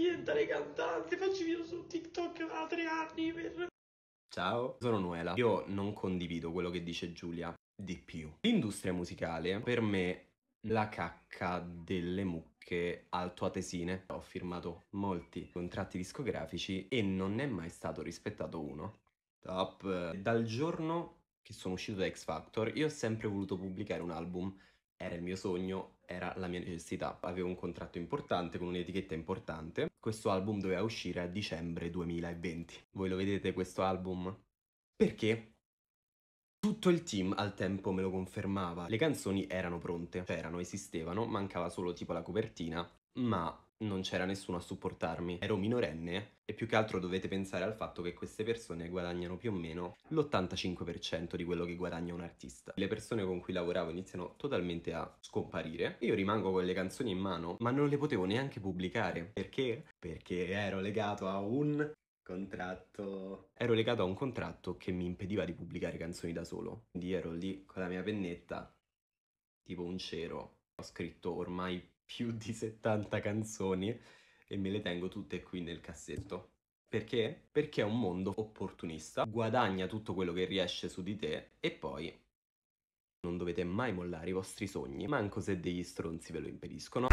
diventare cantante. faccio video su TikTok da tre anni per... Ciao, sono Noela. Io non condivido quello che dice Giulia di più. L'industria musicale per me la cacca delle mucche altoatesine. Ho firmato molti contratti discografici e non ne è mai stato rispettato uno. Top. Dal giorno che sono uscito da X Factor io ho sempre voluto pubblicare un album era il mio sogno, era la mia necessità. Avevo un contratto importante con un'etichetta importante. Questo album doveva uscire a dicembre 2020. Voi lo vedete questo album? Perché tutto il team al tempo me lo confermava. Le canzoni erano pronte, c'erano, cioè esistevano, mancava solo tipo la copertina, ma non c'era nessuno a supportarmi. Ero minorenne e più che altro dovete pensare al fatto che queste persone guadagnano più o meno l'85% di quello che guadagna un artista. Le persone con cui lavoravo iniziano totalmente a scomparire. Io rimango con le canzoni in mano, ma non le potevo neanche pubblicare. Perché? Perché ero legato a un contratto... Ero legato a un contratto che mi impediva di pubblicare canzoni da solo. Quindi ero lì con la mia pennetta, tipo un cero. Ho scritto ormai più di 70 canzoni e me le tengo tutte qui nel cassetto. Perché? Perché è un mondo opportunista, guadagna tutto quello che riesce su di te e poi non dovete mai mollare i vostri sogni, manco se degli stronzi ve lo impediscono.